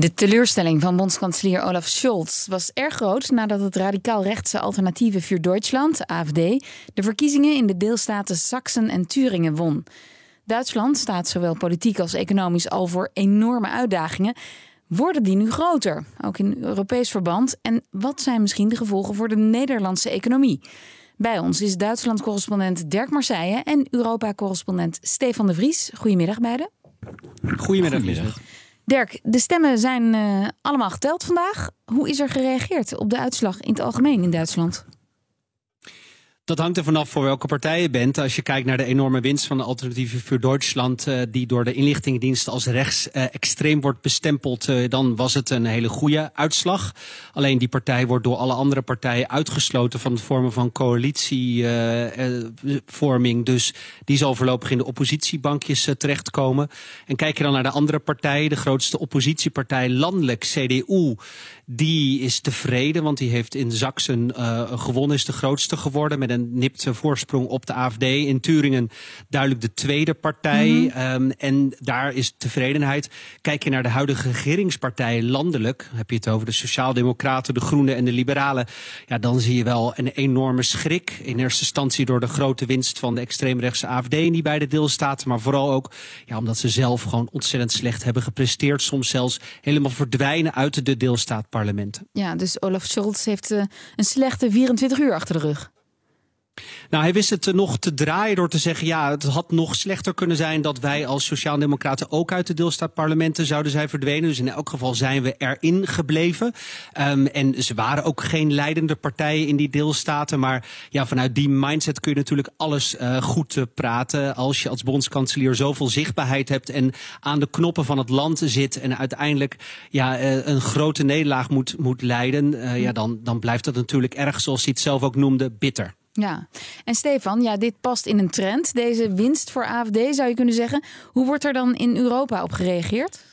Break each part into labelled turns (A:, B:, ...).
A: De teleurstelling van bondskanselier Olaf Scholz was erg groot nadat het radicaal-rechtse alternatieve Für Deutschland, AFD, de verkiezingen in de deelstaten Sachsen en Turingen won. Duitsland staat zowel politiek als economisch al voor enorme uitdagingen. Worden die nu groter, ook in Europees verband? En wat zijn misschien de gevolgen voor de Nederlandse economie? Bij ons is Duitsland-correspondent Dirk Marseille en Europa-correspondent Stefan de Vries. Goedemiddag beiden.
B: Goedemiddag. Goedemiddag.
A: Dirk, de stemmen zijn eh, allemaal geteld vandaag. Hoe is er gereageerd op de uitslag in het algemeen in Duitsland?
B: Dat hangt er vanaf voor welke partij je bent. Als je kijkt naar de enorme winst van de alternatieve voor Duitsland... Eh, die door de inlichtingendiensten als rechts eh, extreem wordt bestempeld... Eh, dan was het een hele goede uitslag. Alleen die partij wordt door alle andere partijen uitgesloten... van de vormen van coalitievorming. dus die zal voorlopig in de oppositiebankjes terechtkomen. En kijk je dan naar de andere partijen... de grootste oppositiepartij landelijk, CDU die is tevreden, want die heeft in Zaksen uh, gewonnen, is de grootste geworden. Met een nipte voorsprong op de AFD. In Turingen duidelijk de tweede partij. Mhm. Ehm, en daar is tevredenheid. Kijk je naar de huidige regeringspartijen, landelijk, heb je het over de Sociaaldemocraten, de Groenen en de Liberalen. Ja, dan zie je wel een enorme schrik. In eerste instantie door de grote winst van de extreemrechtse AFD in die beide deelstaten. Maar vooral ook ja, omdat ze zelf gewoon ontzettend slecht hebben gepresteerd. Soms zelfs helemaal verdwijnen uit de deelstaat.
A: Ja, dus Olaf Scholz heeft eh, een slechte 24 uur achter de rug.
B: Nou, hij wist het eh, nog te draaien door te zeggen: ja, het had nog slechter kunnen zijn dat wij als Sociaaldemocraten ook uit de deelstaatparlementen zouden zijn verdwenen. Dus in elk geval zijn we erin gebleven. Ehm, en ze waren ook geen leidende partijen in die deelstaten. Maar ja, vanuit die mindset kun je natuurlijk alles eh, goed eh, praten. Als je als bondskanselier zoveel zichtbaarheid hebt en aan de knoppen van het land zit en uiteindelijk ja, een grote nederlaag moet, moet leiden, ja, hm. dan, dan blijft dat natuurlijk erg, zoals hij het zelf ook noemde, bitter.
A: Ja, en Stefan, ja, dit past in een trend. Deze winst voor AFD zou je kunnen zeggen. Hoe wordt er dan in Europa op gereageerd?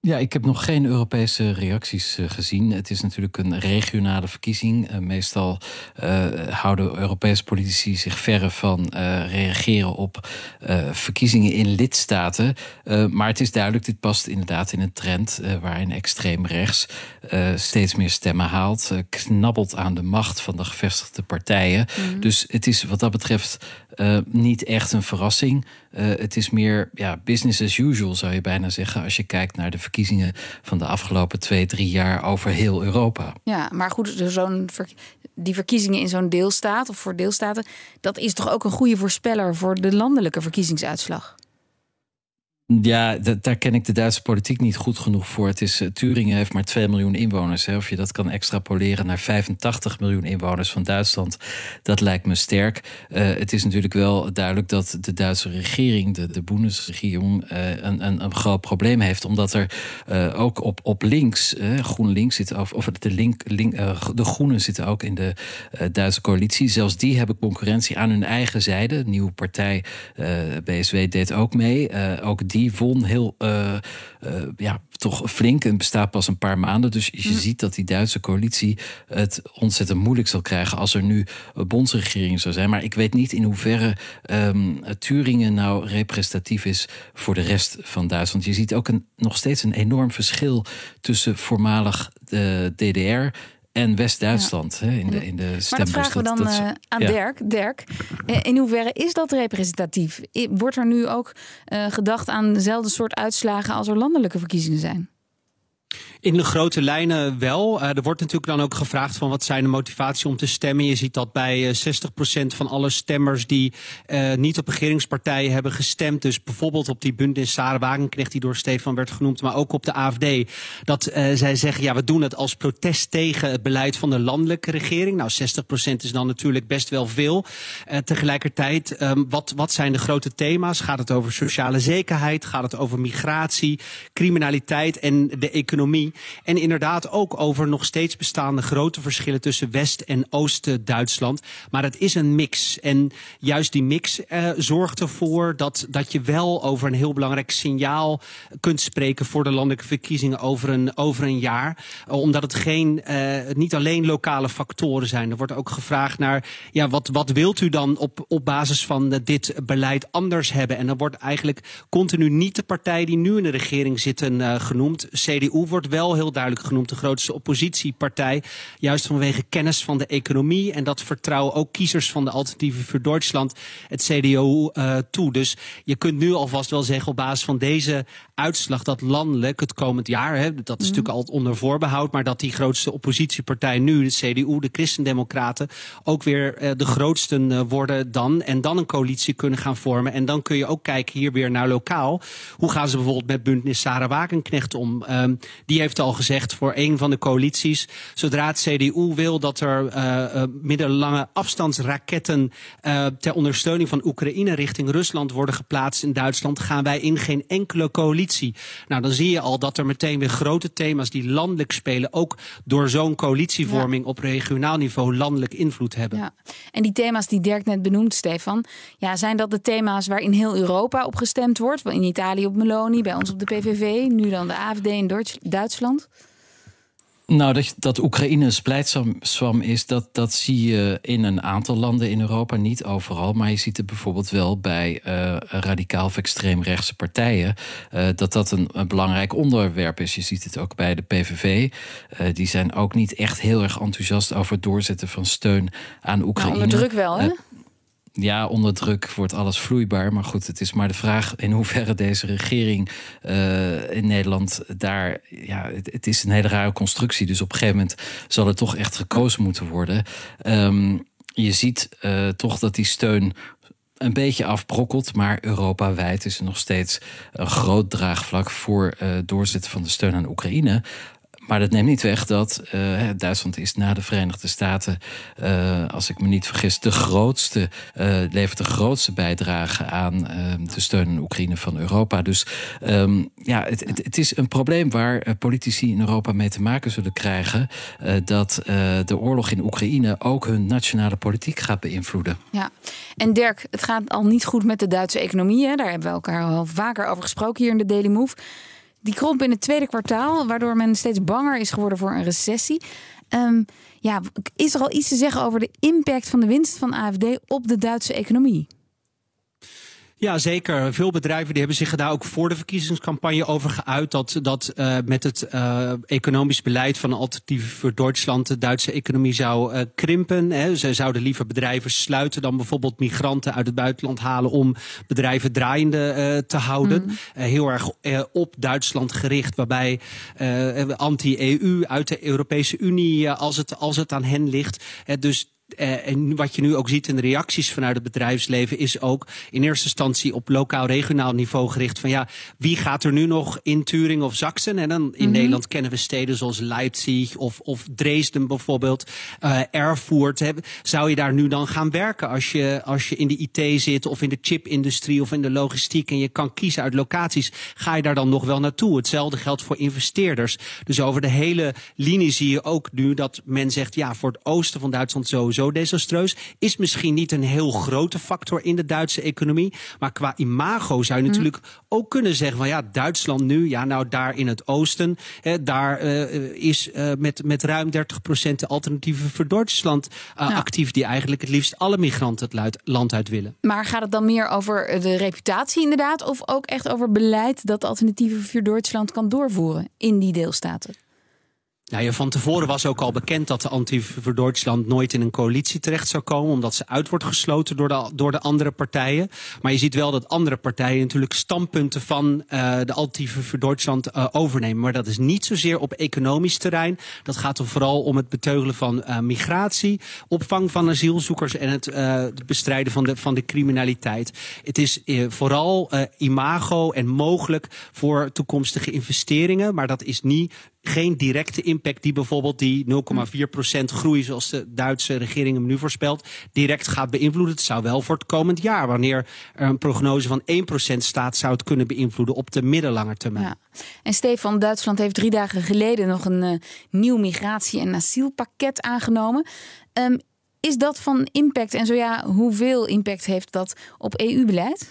C: Ja, ik heb nog geen Europese reacties eh, gezien. Het is natuurlijk een regionale verkiezing. Eh, meestal eh, houden Europese politici zich verre van reageren op verkiezingen in lidstaten. maar het is duidelijk, dit past inderdaad in een trend waarin extreem rechts eh, steeds meer stemmen haalt, eh, knabbelt aan de macht van de gevestigde partijen. Mhm. Dus het is wat dat betreft eh, niet echt een verrassing. het is meer ja, business as usual, zou je bijna zeggen, als je kijkt naar de verkiezingen van de afgelopen twee, drie jaar over heel Europa.
A: Ja, maar goed, dus zo'n die verkiezingen in zo'n deelstaat of voor deelstaten, dat is toch ook een goede voorspeller voor de landelijke verkiezingsuitslag?
C: Ja, dat, daar ken ik de Duitse politiek niet goed genoeg voor. Het is, eh, Turingen heeft maar 2 miljoen inwoners. Hè. Of je dat kan extrapoleren naar 85 miljoen inwoners van Duitsland, dat lijkt me sterk. Eh, het is natuurlijk wel duidelijk dat de Duitse regering, de, de Bundesregierung, eh, een, een, een, groot probleem heeft. Omdat er ook op, op links, GroenLinks zit, of, of de, link, link de Groenen zitten ook in de Duitse coalitie. Zelfs die hebben concurrentie aan hun eigen zijde. nieuwe partij BSW deed ook mee. ook die die won heel eh, eh, ja, toch flink en bestaat pas een paar maanden. Dus je mhm. ziet dat die Duitse coalitie het ontzettend moeilijk zal krijgen als er nu een bondsregering zou zijn. Maar ik weet niet in hoeverre um, Turingen nou representatief is voor de rest van Duitsland. Je ziet ook een, nog steeds een enorm verschil tussen voormalig de eh, DDR en West-Duitsland ja. in de, in de stembus. Maar dat vragen we dan eh, aan Dirk.
A: Dirk, eh, in hoeverre is dat representatief? Wordt er nu ook eh, gedacht aan dezelfde soort uitslagen als er landelijke verkiezingen zijn?
B: In de grote lijnen wel. Eh, er wordt natuurlijk dan ook gevraagd van wat zijn de motivatie om te stemmen. Je ziet dat bij 60% eh, van alle stemmers die eh, niet op regeringspartijen hebben gestemd. Dus bijvoorbeeld op die bund in Sare Wagenknecht die door Stefan werd genoemd. Maar ook op de AFD. Dat zij zeggen ja we doen het als protest tegen het beleid van de landelijke regering. Nou 60% is dan natuurlijk best wel veel. tegelijkertijd ehm, wat, wat zijn de grote thema's? Gaat het over sociale zekerheid? Gaat het over migratie? Criminaliteit en de economie? En inderdaad ook over nog steeds bestaande grote verschillen tussen West- en Oost-Duitsland. Maar het is een mix. En juist die mix eh, zorgt ervoor dat, dat je wel over een heel belangrijk signaal kunt spreken voor de landelijke verkiezingen over een, over een jaar. Eh, omdat het geen, eh, niet alleen lokale factoren zijn. Er wordt ook gevraagd naar ja, wat, wat wilt u dan op, op basis van eh, dit beleid anders hebben? En dan wordt eigenlijk continu niet de partij die nu in de regering zitten eh, genoemd. CDU wordt wel heel duidelijk genoemd de grootste oppositiepartij. Juist vanwege kennis van de economie. En dat vertrouwen ook kiezers van de Alternatieve voor Duitsland, het CDU, eh, toe. Dus je kunt nu alvast wel zeggen op basis van deze uitslag dat landelijk het komend jaar, hè, dat is mhm. natuurlijk altijd onder voorbehoud, maar dat die grootste oppositiepartij nu, de CDU, de Christendemocraten, ook weer eh, de grootste eh, worden dan. En dan een coalitie kunnen gaan vormen. En dan kun je ook kijken hier weer naar lokaal. Hoe gaan ze bijvoorbeeld met Bundnis Sarah Wagenknecht om? Um, die heeft al gezegd voor een van de coalities. Zodra het CDU wil dat er eh, eh, middellange afstandsraketten eh, ter ondersteuning van Oekraïne richting Rusland worden geplaatst in Duitsland, gaan wij in geen enkele coalitie. Nou, dan zie je al dat er meteen weer grote thema's die landelijk spelen, ook door zo'n coalitievorming op regionaal niveau landelijk invloed hebben. Ja.
A: En die thema's die Dirk net benoemd, Stefan, ja, zijn dat de thema's waar in heel Europa op gestemd wordt? In Italië op Meloni, bij ons op de PVV, nu dan de AFD in Duitsland.
C: Nou, dat, dat Oekraïne splijtswam is, dat, dat zie je in een aantal landen in Europa, niet overal. Maar je ziet het bijvoorbeeld wel bij eh, radicaal of extreemrechtse partijen, eh, dat dat een, belangrijk onderwerp is. Je ziet het ook bij de PVV. Eh, die zijn ook niet echt heel erg enthousiast over het doorzetten van steun aan nou, Oekraïne. Nou, druk wel, hè? ja, onder druk wordt alles vloeibaar. Maar goed, het is maar de vraag in hoeverre deze regering eh, in Nederland daar. Ja, het, het, is een hele rare constructie. Dus op een gegeven moment zal er toch echt gekozen moeten worden. Ehm, je ziet eh, toch dat die steun een beetje afbrokkelt, maar Europa-wijd is er nog steeds een groot draagvlak voor uh, doorzetten van de steun aan Oekraïne. Maar dat neemt niet weg dat eh, Duitsland is na de Verenigde Staten, eh, als ik me niet vergis, de grootste, eh, levert de grootste bijdrage aan ehm, de steun in Oekraïne van Europa. Dus ehm, ja, het, het, is een probleem waar politici in Europa mee te maken zullen krijgen. dat de oorlog in Oekraïne ook hun nationale politiek gaat beïnvloeden.
A: Ja, en Dirk, het gaat al niet goed met de Duitse economie. Hè? Daar hebben we elkaar al vaker over gesproken hier in de Daily Move die kromp in het tweede kwartaal, waardoor men steeds banger is geworden voor een recessie. Ehm, ja, is er al iets te zeggen over de impact van de winst van AFD op de Duitse economie?
B: Ja, zeker. Veel bedrijven die hebben zich daar ook voor de verkiezingscampagne over geuit. Dat, dat uh, met het uh, economisch beleid van Alternatief voor Duitsland de Duitse economie zou uh, krimpen. Hè. Ze zouden liever bedrijven sluiten dan bijvoorbeeld migranten uit het buitenland halen om bedrijven draaiende te houden. Mm. heel erg op Duitsland gericht, waarbij anti-EU uit de Europese Unie, als, het, als het aan hen ligt. dus uh, en wat je nu ook ziet in de reacties vanuit het bedrijfsleven is ook in eerste instantie op lokaal, regionaal niveau gericht. Van ja, wie gaat er nu nog in Turing of Sachsen? En dan in mhm. Nederland kennen we steden zoals Leipzig of, of Dresden bijvoorbeeld, uh, Erfurt. Zou je daar nu dan gaan werken als je, als je in de IT zit of in de chipindustrie of in de logistiek en je kan kiezen uit locaties? Ga je daar dan nog wel naartoe? Hetzelfde geldt voor investeerders. Dus over de hele linie zie je ook nu dat men zegt ja, voor het oosten van Duitsland zo zo desastreus. Is misschien niet een heel grote factor in de Duitse economie. Maar qua imago zou je mhm. natuurlijk ook kunnen zeggen van ja, Duitsland nu, ja nou daar in het oosten, hè, daar eh, eh, is eh, met, met ruim 30% de alternatieven voor Duitsland actief. Die eigenlijk het liefst alle migranten het land uit willen.
A: Maar gaat het dan meer over de reputatie inderdaad? Of ook echt over beleid dat alternatieven voor Duitsland kan doorvoeren in die deelstaten?
B: Nou ja, van tevoren was ook al bekend dat de anti voor Duitsland nooit in een coalitie terecht zou komen, omdat ze uit wordt gesloten door de, door de andere partijen. Maar je ziet wel dat andere partijen natuurlijk standpunten van uh, de anti voor Duitsland uh, overnemen. Maar dat is niet zozeer op economisch terrein. Dat gaat er vooral om het beteugelen van uh, migratie, opvang van asielzoekers en het, het bestrijden van de, van de criminaliteit. Het is vooral imago en mogelijk voor toekomstige investeringen, maar dat is niet geen directe impact die bijvoorbeeld die 0,4% groei, zoals de Duitse regering hem nu voorspelt, direct gaat beïnvloeden. Het zou wel voor het komend jaar, wanneer er een prognose van 1% staat, zou het kunnen beïnvloeden op de middellange termijn.
A: En Stefan, Duitsland heeft drie dagen geleden nog een eh, nieuw migratie- en asielpakket aangenomen. Ehm, is dat van impact? En zo ja, hoeveel impact heeft dat op EU-beleid?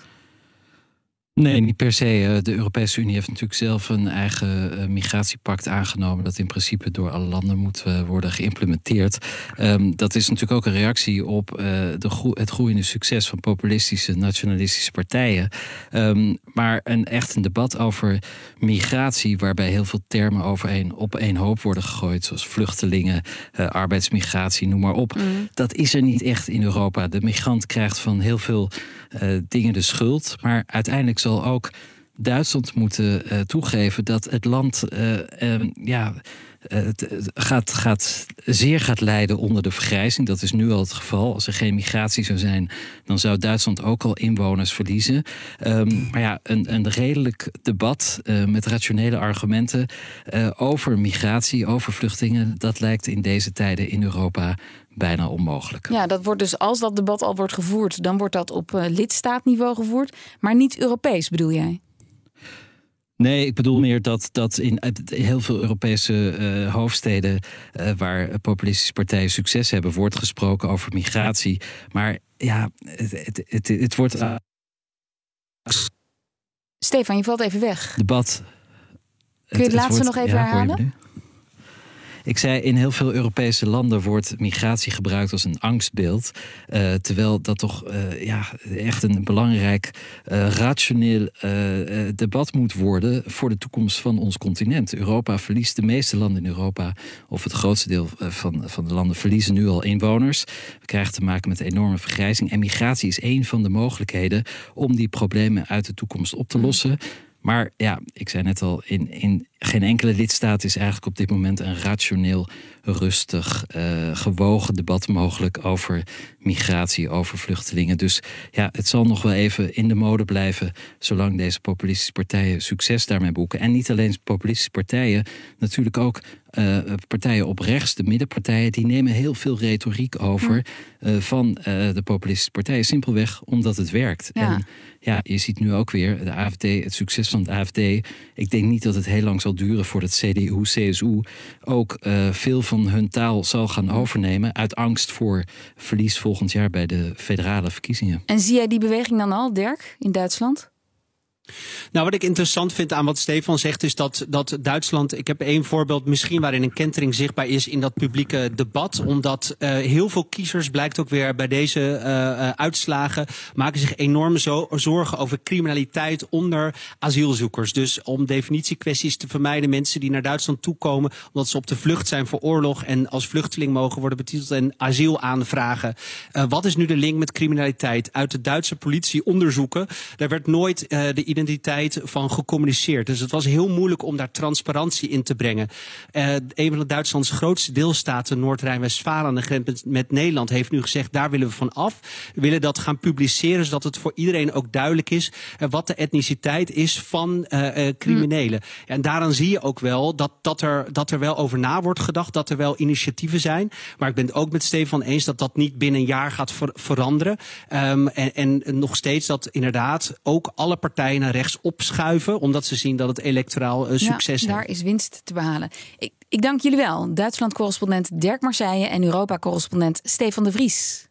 C: Nee, niet per se. Eh, de Europese Unie heeft natuurlijk zelf een eigen eh, migratiepact aangenomen. dat in principe door alle landen moet eh, worden geïmplementeerd. Ehm, dat is natuurlijk ook een reactie op de het groeiende succes van populistische, nationalistische partijen. Ehm, maar een echt een debat over migratie, waarbij heel veel termen over een, op één hoop worden gegooid. zoals vluchtelingen, arbeidsmigratie, noem maar op. Mm. Dat is er niet echt in Europa. De migrant krijgt van heel veel dingen de schuld. maar uiteindelijk Brussel ook Duitsland moeten eh, toegeven dat het land eh, ehm, ja, eh, gaat, gaat, zeer gaat lijden onder de vergrijzing. Dat is nu al het geval. Als er geen migratie zou zijn, dan zou Duitsland ook al inwoners verliezen. Ehm, maar ja, een, een redelijk debat met rationele argumenten over migratie, over vluchtelingen, dat lijkt in deze tijden in Europa bijna onmogelijk.
A: Ja, dat wordt dus als dat debat al wordt gevoerd, dan wordt dat op lidstaatniveau gevoerd, maar niet Europees bedoel jij?
C: Nee, ik bedoel meer dat, dat in heel veel Europese eh, hoofdsteden eh, waar populistische partijen succes hebben, wordt gesproken over migratie. Maar ja, het, het, het, wordt. Eh,
A: Stefan, je valt even weg.
C: Debat. Kun je het, laatste nog even ja, herhalen? Ik zei, in heel veel Europese landen wordt migratie gebruikt als een angstbeeld. Eh, terwijl dat toch eh, ja, echt een belangrijk eh, rationeel debat moet worden voor de toekomst van ons continent. Europa verliest, de meeste landen in Europa, of het grootste deel van, van de landen, verliezen nu al inwoners. We krijgen te maken met enorme vergrijzing. En migratie is één van de mogelijkheden om die problemen uit de toekomst op te lossen. Maar ja, ik zei net al, in, in, geen enkele lidstaat is eigenlijk op dit moment een rationeel, rustig, eh, gewogen debat mogelijk over migratie, over vluchtelingen. Dus ja, het zal nog wel even in de mode blijven zolang deze populistische partijen succes daarmee boeken. En niet alleen populistische partijen, natuurlijk ook eh, partijen op rechts, de middenpartijen, die nemen heel veel retoriek over eh, van de populistische partijen. Simpelweg omdat het werkt. En ja, je ziet nu ook weer de AFD, het succes van de AFD. Ik denk niet dat het heel lang wel duren voordat CDU, CSU ook eh, veel van hun taal zal gaan overnemen. Uit
B: angst voor verlies volgend jaar bij de federale verkiezingen.
A: En zie jij die beweging dan al, Dirk, in Duitsland?
B: Nou, wat ik interessant vind aan wat Stefan zegt, is dat, dat Duitsland. Ik heb één voorbeeld misschien waarin een kentering zichtbaar is in dat publieke debat. Omdat eh, heel veel kiezers, blijkt ook weer bij deze eh, eh, uitslagen, maken zich enorme zorgen over criminaliteit onder asielzoekers. Dus om definitiekwesties te vermijden, mensen die naar Duitsland toekomen omdat ze op de vlucht zijn voor oorlog en als vluchteling mogen worden betiteld en asiel aanvragen. wat is nu de link met criminaliteit? Uit de Duitse politie onderzoeken. Daar werd nooit de identiteit van gecommuniceerd. Dus het was heel moeilijk om daar transparantie in te brengen. Eh, een van de Duitslands grootste deelstaten, Noord-Rijn-Westfalen, aan de grens met Nederland, heeft nu gezegd: daar willen we van af. We willen dat gaan publiceren, zodat het voor iedereen ook duidelijk is eh, wat de etniciteit is van eh, criminelen. Mm. En daaraan zie je ook wel dat, dat, er, dat er wel over na wordt gedacht, dat er wel initiatieven zijn. Maar ik ben het ook met Stefan eens dat dat niet binnen een jaar gaat veranderen. Ehm, en, en nog steeds dat inderdaad ook alle partijen rechts opschuiven. Omdat ze zien dat het electoraal eh, succes is. daar
A: is winst te behalen. Ik, ik dank jullie wel. Duitsland-correspondent Dirk Marseille en Europa-correspondent Stefan de Vries.